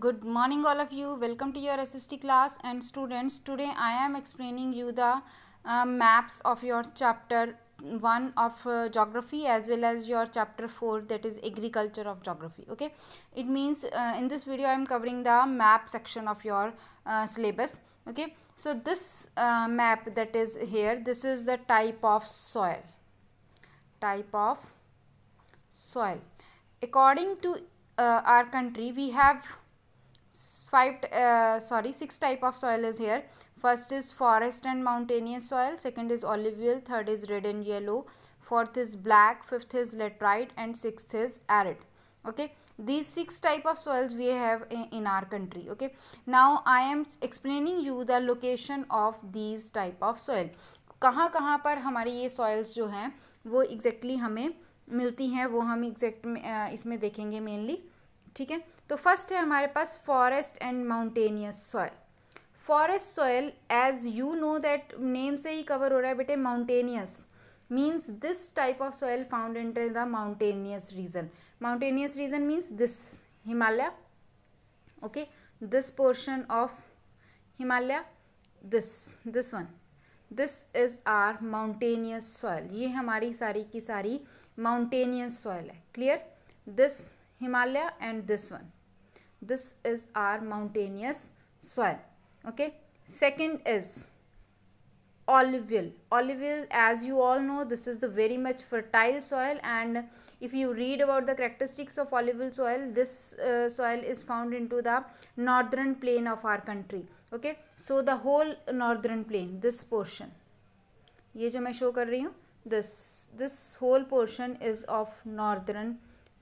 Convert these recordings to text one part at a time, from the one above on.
good morning all of you welcome to your SST class and students today I am explaining you the uh, maps of your chapter 1 of uh, geography as well as your chapter 4 that is agriculture of geography okay it means uh, in this video I am covering the map section of your uh, syllabus okay so this uh, map that is here this is the type of soil type of soil according to uh, our country we have five uh, sorry six type of soil is here first is forest and mountainous soil second is alluvial third is red and yellow fourth is black fifth is laterite and sixth is arid okay these six type of soils we have in our country okay now i am explaining you the location of these type of soil कहाँ कहाँ पर हमारे ये soils जो हैं वो exactly exactly हमें मिलती हैं वो हम एग्जैक्ट इसमें देखेंगे मेनली ठीक है तो फर्स्ट है हमारे पास forest and mountainous soil forest soil as you know that name से ही कवर हो रहा है बेटे mountainous means this type of soil found in the mountainous region mountainous region means this Himalaya okay this portion of Himalaya this this one this is our mountainous soil ये हमारी सारी की सारी माउंटेनियस सॉयल है clear this Himalaya and this one. This is our mountainous soil. Okay. Second is olival olival as you all know this is the very much fertile soil and if you read about the characteristics of olival soil this uh, soil is found into the northern plain of our country okay so the whole northern plain this portion ये जो मैं show कर रही हूँ this this whole portion is of northern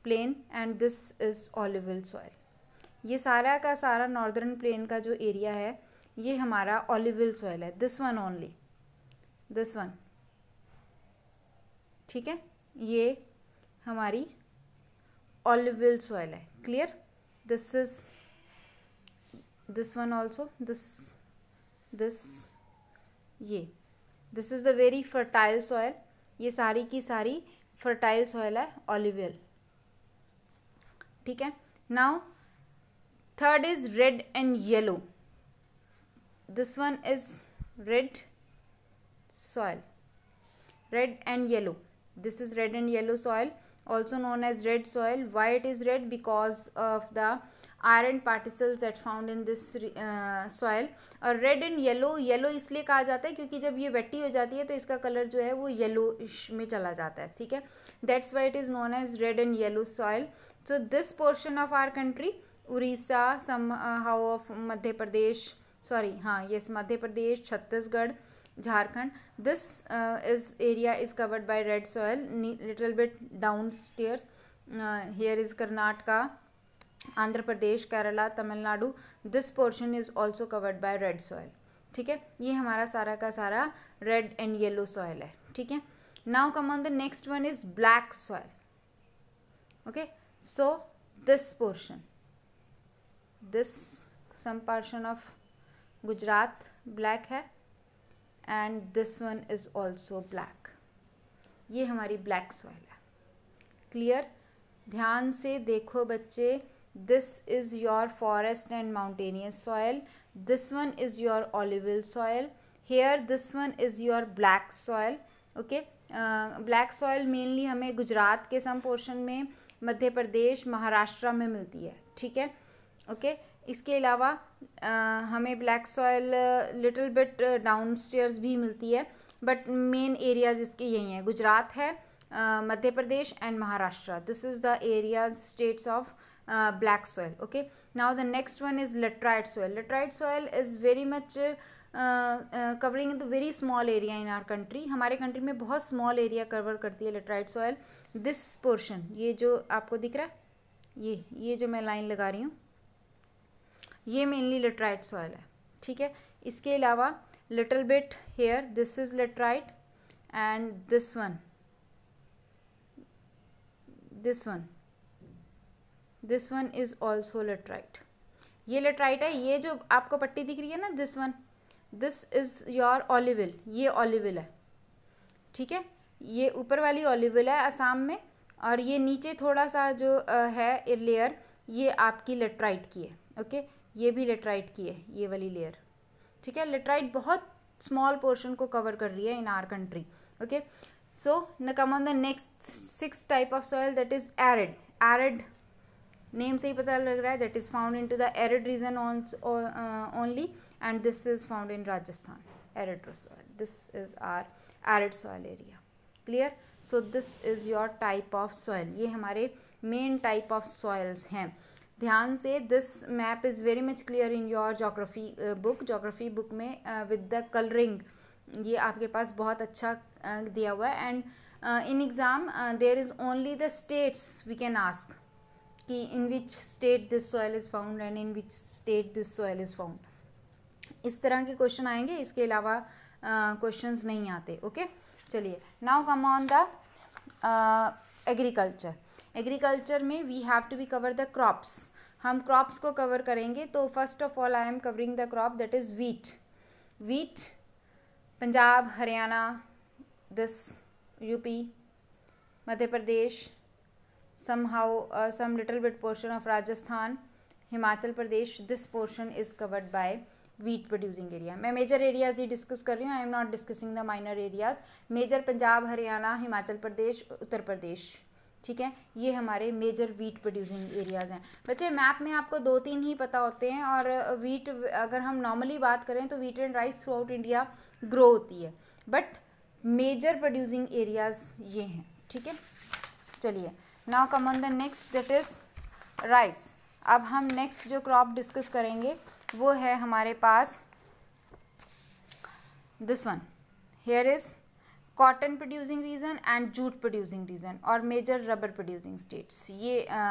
plain and this is alluvial soil ये सारा का सारा नॉर्दर्न प्लेन का जो एरिया है ये हमारा ऑलिविल सॉयल है this one only this one ठीक है ये हमारी ऑलिविल सॉयल है clear this is this one also this this ये this is the very fertile soil ये सारी की सारी फर्टाइल सॉयल है ऑलिवल ठीक है now third is red and yellow this one is red soil red and yellow this is red and yellow soil also known as red soil why it is red because of the iron particles at found in this soil और red and yellow yellow इसलिए कहा जाता है क्योंकि जब ये वट्टी हो जाती है तो इसका कलर जो है वो येलो में चला जाता है ठीक है that's why it is known as red and yellow soil so this this of our country Orissa some how of Madhya Pradesh sorry हाँ yes Madhya Pradesh Chhattisgarh Jharkhand this is area is covered by red soil little bit downstairs here is Karnataka Andhra Pradesh Kerala Tamil Nadu this portion is also covered by red soil ठीक है ये हमारा सारा का सारा red and yellow soil है ठीक है now come on the next one is black soil okay so this portion this some portion of Gujarat black hai and this one is also black ye hamari black soil hai clear dhyan se dekho bacche this is your forest and mountainous soil this one is your olival soil here this one is your black soil okay uh, black soil mainly hame gujarat ke some portion mein Madhya Pradesh Maharashtra में मिलती है ठीक है okay इसके अलावा हमें black soil little bit downstairs भी मिलती है बट मेन एरियाज़ इसके यही हैं गुजरात है Madhya Pradesh and Maharashtra this is the areas states of black soil okay now the next one is laterite soil laterite soil is very much covering the very small area in our country हमारे country में बहुत small area cover करती है laterite soil this portion ये जो आपको दिख रहा है ये ये जो मैं लाइन लगा रही हूँ ये मेनली लेटराइट सॉयल है ठीक है इसके अलावा little bit here this is laterite and this one this one this one is also laterite ये लेटराइट है ये जो आपको पट्टी दिख रही है ना this one this is your alluvial ये ऑलिविल है ठीक है ये ऊपर वाली ऑलिविल है असम में और ये नीचे थोड़ा सा जो है लेयर ये आपकी लेटराइट की है ओके ये भी लेटराइट की है ये वाली लेयर ठीक है लेटराइट बहुत स्मॉल पोर्शन को कवर कर रही है in our country okay so न come on the next six type of soil that is arid arid name से ही पता लग रहा है that is found in to the arid region only and this is found in Rajasthan arid soil this is our arid soil area clear so this is your type of soil ये हमारे main type of soils हैं ध्यान से this map is very much clear in your geography book geography book में with the colouring ये आपके पास बहुत अच्छा uh, दिया हुआ है and in exam there is only the states we can ask कि in which state this soil is found and in which state this soil is found इस तरह के क्वेश्चन आएंगे इसके अलावा क्वेश्चन uh, नहीं आते ओके चलिए now come on the agriculture agriculture में we have to be cover the crops हम क्रॉप्स को कवर करेंगे तो first of all I am covering the crop that is wheat wheat Punjab Haryana this UP Madhya Pradesh somehow some little bit portion of Rajasthan Himachal Pradesh this portion is covered by wheat producing area मैं major areas ही discuss कर रही हूँ I am not discussing the minor areas major Punjab Haryana Himachal Pradesh Uttar Pradesh ठीक है ये हमारे major wheat producing areas हैं बच्चे मैप में आपको दो तीन ही पता होते हैं और वीट अगर हम नॉर्मली बात करें तो wheat and rice throughout India grow होती है बट मेजर प्रोड्यूसिंग एरियाज ये हैं ठीक है चलिए now come on the next that is rice अब हम नेक्स्ट जो क्रॉप डिस्कस करेंगे वो है हमारे पास this one here is cotton producing region and jute producing region और मेजर रबर प्रोड्यूसिंग स्टेट्स ये आ,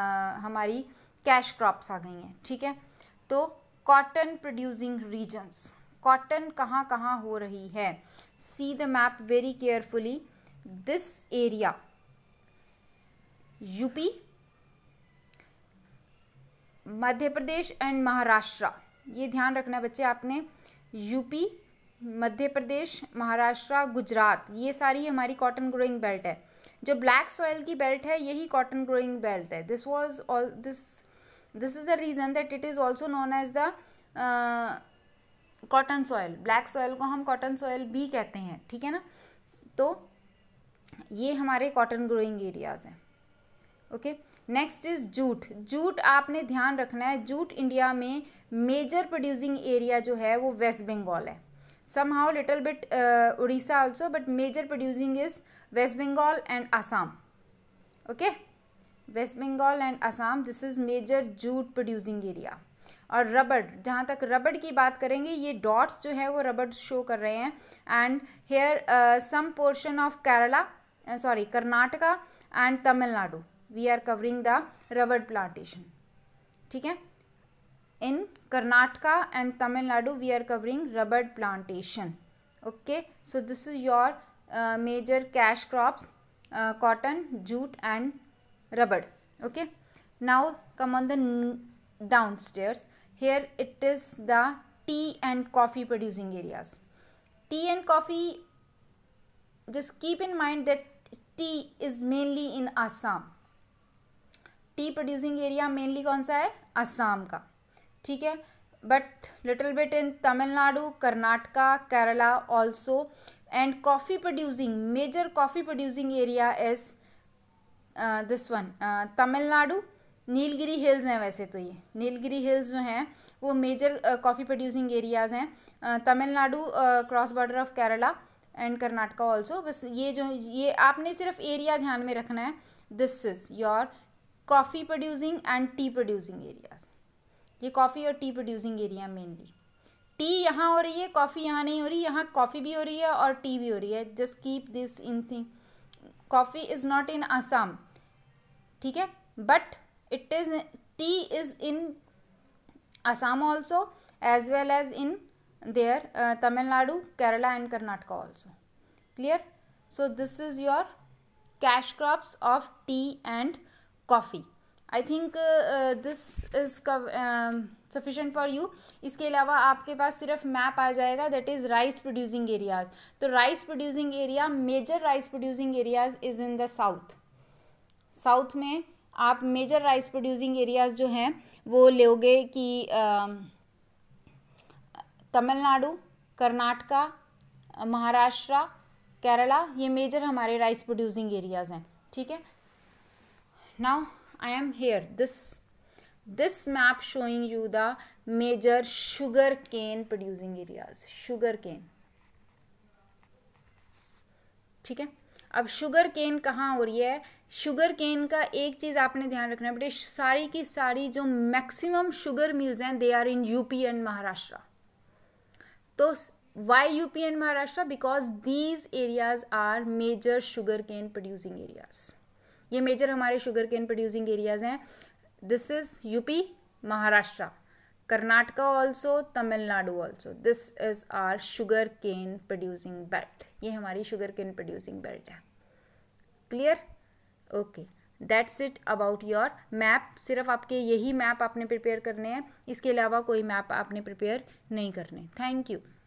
हमारी कैश क्रॉप्स आ गई हैं ठीक है तो कॉटन प्रोड्यूसिंग रीजन्स कॉटन कहाँ कहाँ हो रही है see the map very carefully this area UP Madhya Pradesh and Maharashtra ये ध्यान रखना बच्चे आपने यूपी मध्य प्रदेश महाराष्ट्र गुजरात ये सारी हमारी कॉटन ग्रोइंग बेल्ट है जो ब्लैक सॉयल की बेल्ट है यही कॉटन ग्रोइंग बेल्ट है this was all this this is the reason that it is also known as the cotton soil black soil को हम कॉटन सॉयल भी कहते हैं ठीक है ना तो ये हमारे कॉटन ग्रोइंग एरियाज़ हैं okay next is jute jute आपने ध्यान रखना है जूट इंडिया में मेजर प्रोड्यूसिंग एरिया जो है वो वेस्ट बंगाल है somehow little bit Orissa also but major producing is West Bengal and Assam okay West Bengal and Assam this is major jute producing area और रबड़ जहाँ तक रबड़ की बात करेंगे ये डॉट्स जो है वो रबड़ शो कर रहे हैं and here some portion of Kerala sorry Karnataka and Tamil Nadu we are covering the rubber plantation okay? in Karnataka and Tamil Nadu we are covering rubber plantation okay so this is your uh, major cash crops uh, cotton jute and rubber okay now come on the downstairs here it is the tea and coffee producing areas tea and coffee just keep in mind that tea is mainly in Assam tea producing area mainly कौन सा है असम का ठीक है but little bit in Tamil Nadu Karnataka Kerala also and coffee producing major coffee producing area is this one Tamil Nadu Nilgiri hills हैं वैसे तो ये नीलगिरी हिल्स जो हैं वो मेजर कॉफ़ी प्रोड्यूसिंग एरियाज़ हैं Tamil Nadu cross border of Kerala and Karnataka also बस ये जो ये आपने सिर्फ एरिया ध्यान में रखना है this is your coffee producing and tea producing areas ये कॉफ़ी और tea producing area mainly tea यहाँ हो रही है कॉफ़ी यहाँ नहीं हो रही यहाँ कॉफ़ी भी हो रही है और टी भी हो रही है just keep this in thing coffee is not in Assam ठीक है but it is tea is in Assam also as well as in there Tamil Nadu Kerala and Karnataka also clear so this is your cash crops of tea and coffee I think this is sufficient for you इसके अलावा आपके पास सिर्फ map आ जाएगा that is rice producing areas तो rice producing area major rice producing areas is in the south south में आप मेजर राइस प्रोड्यूसिंग एरियाज जो हैं वो लोगे कि um, तमिलनाडु कर्नाटका महाराष्ट्र केरला ये मेजर हमारे राइस प्रोड्यूसिंग एरियाज़ हैं ठीक है now I am here this this map showing you the major sugar cane producing areas sugar cane ठीक है अब शुगर केन कहाँ हो रही है शुगर केन का एक चीज़ आपने ध्यान रखना है बेटे सारी की सारी जो मैक्सिमम शुगर मिल्स हैं they are in UP and Maharashtra तो why UP and Maharashtra because these areas are major sugarcane producing areas ये मेजर हमारे शुगर केन प्रोड्यूसिंग एरियाज़ हैं this is UP Maharashtra Karnataka also Tamil Nadu also this is our sugarcane producing belt ये हमारी sugarcane producing belt है clear okay that's it about your map सिर्फ आपके यही map आपने प्रिपेयर करने हैं इसके अलावा कोई मैप आपने प्रिपेयर नहीं करने थैंक यू